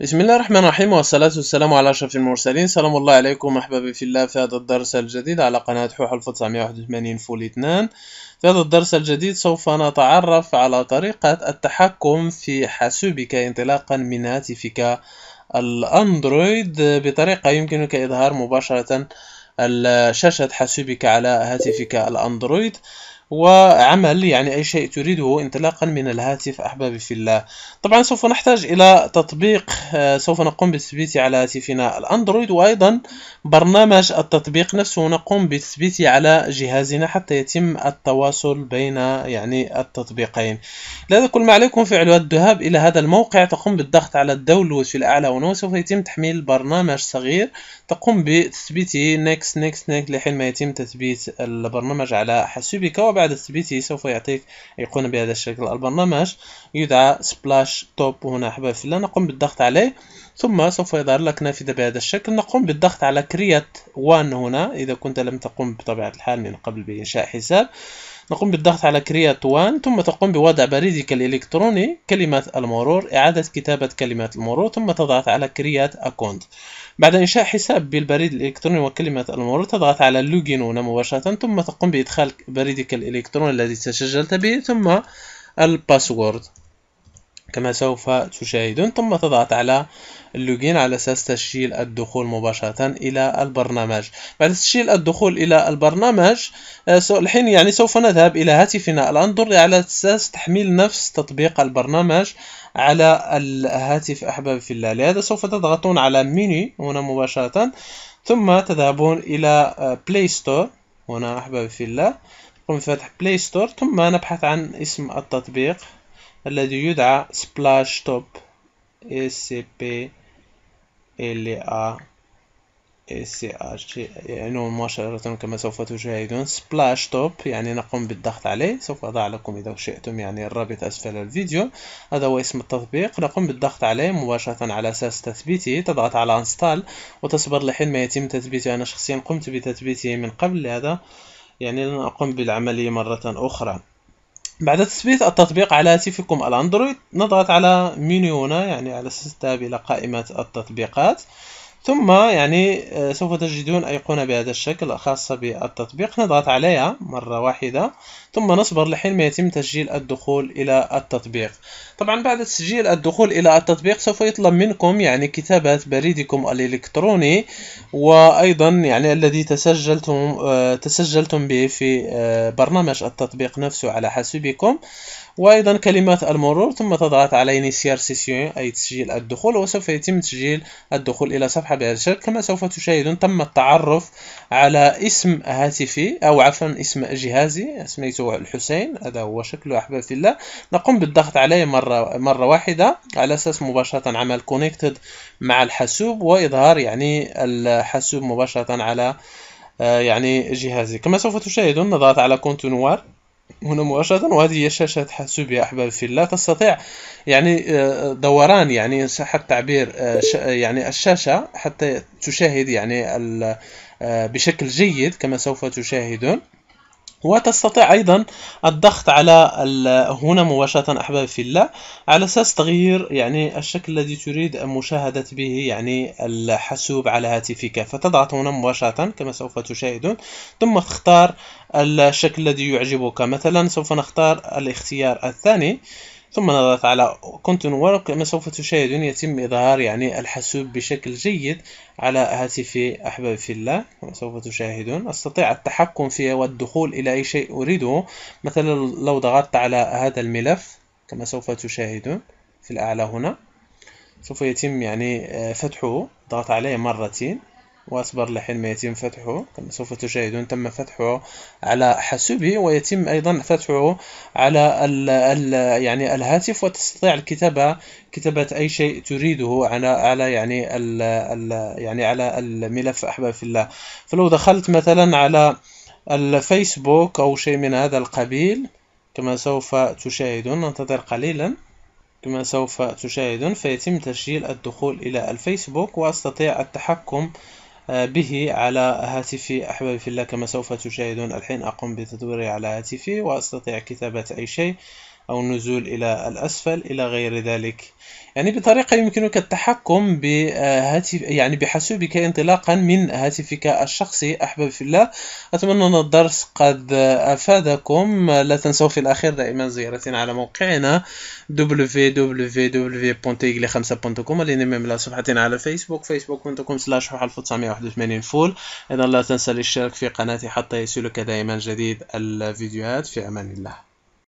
بسم الله الرحمن الرحيم والصلاة والسلام على أشرف المرسلين سلام الله عليكم أحبابي في الله في هذا الدرس الجديد على قناة حوح 1981 فول 2 في هذا الدرس الجديد سوف نتعرف على طريقة التحكم في حاسوبك انطلاقا من هاتفك الأندرويد بطريقة يمكنك إظهار مباشرة شاشة حاسوبك على هاتفك الأندرويد وعمل يعني أي شيء تريده انطلاقا من الهاتف أحبابي في الله طبعا سوف نحتاج إلى تطبيق آه، سوف نقوم بتثبيته على هاتفنا الأندرويد وأيضا برنامج التطبيق نفسه نقوم بتثبيته على جهازنا حتى يتم التواصل بين يعني التطبيقين لذا كل ما عليكم فعله الذهاب إلى هذا الموقع تقوم بالضغط على الداونلود في الأعلى هنا وسوف يتم تحميل برنامج صغير تقوم بتثبيته نكس نكس نكس لحين ما يتم تثبيت البرنامج على حاسوبك بعد التثبيت سوف يعطيك أيقونة بهذا الشكل البرنامج يدعى سبلاش توب هنا أحبابي في الله نقوم بالضغط عليه ثم سوف يظهر لك نافذة بهذا الشكل نقوم بالضغط على كريات وان هنا إذا كنت لم تقم بطبيعة الحال من قبل بإنشاء حساب نقوم بالضغط على Create وان ثم تقوم بوضع بريدك الإلكتروني كلمة المرور إعادة كتابة كلمة المرور ثم تضغط على Create أكونت بعد إنشاء حساب بالبريد الإلكتروني وكلمة المرور تضغط على لوجين هنا مباشرة ثم تقوم بإدخال بريدك الإلكتروني الذي تسجلت به ثم الباسورد كما سوف تشاهدون ثم تضغط على اللوجين على أساس تسجيل الدخول مباشرة إلى البرنامج بعد تسجيل الدخول إلى البرنامج آه، الحين يعني سوف نذهب إلى هاتفنا الاندرويد على أساس تحميل نفس تطبيق البرنامج على الهاتف أحبابي في الله لهذا سوف تضغطون على ميني هنا مباشرة ثم تذهبون إلى بلاي آه، ستور هنا أحبابي في الله قم بفتح بلاي ستور ثم نبحث عن اسم التطبيق الذي يدعى سبلاش توب اس بي ال ا اس ار جي مباشرة كما سوف تشاهدون سبلاش توب يعني نقوم بالضغط عليه سوف أضع لكم إذا شئتم يعني الرابط أسفل الفيديو هذا هو اسم التطبيق نقوم بالضغط عليه مباشرة على أساس تثبيته تضغط على انستال وتصبر لحين ما يتم تثبيته أنا شخصيا قمت بتثبيته من قبل لهذا يعني لن أقوم بالعملية مرة أخرى بعد تثبيت التطبيق على هاتفكم الاندرويد نضغط على منيو هنا يعني على اساس الذهاب الى قائمه التطبيقات ثم يعني آه، سوف تجدون أيقونة بهذا الشكل خاصة بالتطبيق نضغط عليها مرة واحدة ثم نصبر لحين ما يتم تسجيل الدخول إلى التطبيق طبعا بعد تسجيل الدخول إلى التطبيق سوف يطلب منكم يعني كتابة بريدكم الإلكتروني وأيضا يعني الذي تسجلتم آه، تسجلتم به في آه، برنامج التطبيق نفسه على حاسبكم وأيضا كلمات المرور ثم تضغط على انيسيار سيسيون أي تسجيل الدخول وسوف يتم تسجيل الدخول إلى صفحة بهذا الشكل كما سوف تشاهدون تم التعرف على اسم هاتفي أو عفوا اسم جهازي سميته هو الحسين هذا هو شكله في الله نقوم بالضغط عليه مرة, مرة واحدة على أساس مباشرة عمل كونكتد مع الحاسوب وإظهار يعني الحاسوب مباشرة على آه، يعني جهازي كما سوف تشاهدون نضغط على كونتينوار هنا مباشرة وهذه هي شاشة حاسوب يا أحباب في الله تستطيع يعني آه، دوران يعني صح التعبير آه، يعني الشاشة حتى تشاهد يعني بشكل جيد كما سوف تشاهدون وتستطيع أيضا الضغط على هنا مباشرة أحبابي في الله على أساس تغيير يعني الشكل الذي تريد مشاهدة به يعني الحاسوب على هاتفك فتضغط هنا مباشرة كما سوف تشاهدون ثم تختار الشكل الذي يعجبك مثلا سوف نختار الاختيار الثاني ثم نضغط على continue work كما سوف تشاهدون يتم إظهار يعني الحاسوب بشكل جيد على هاتفي أحبابي في الله كما سوف تشاهدون أستطيع التحكم فيه والدخول إلى أي شيء أريده مثلا لو ضغطت على هذا الملف كما سوف تشاهدون في الأعلى هنا سوف يتم يعني آه، فتحه ضغط عليه مرتين واصبر لحين ما يتم فتحه كما سوف تشاهدون تم فتحه على حاسوبي ويتم أيضا فتحه على ال الـ يعني الهاتف وتستطيع الكتابة كتابة أي شيء تريده على على يعني ال الـ يعني على الملف أحباب في الله فلو دخلت مثلا على الفيسبوك أو شيء من هذا القبيل كما سوف تشاهدون ننتظر قليلا كما سوف تشاهدون فيتم تسجيل الدخول إلى الفيسبوك وأستطيع التحكم به على هاتفي أحبابي في الله كما سوف تشاهدون الحين أقوم بتدويره على هاتفي وأستطيع كتابة أي شيء أو النزول إلى الأسفل إلى غير ذلك يعني بطريقة يمكنك التحكم بهاتف يعني بحاسوبك انطلاقا من هاتفك الشخصي أحباب في الله أتمنى أن الدرس قد أفادكم لا تنسوا في الأخير دائما زيارتنا على موقعنا www.tegli5.com والانضمام إلى صفحتنا على فيسبوك facebook.com سلاش 1981 فول إذا لا تنسى الاشتراك في قناتي حتى يصلك دائما جديد الفيديوهات في أمان الله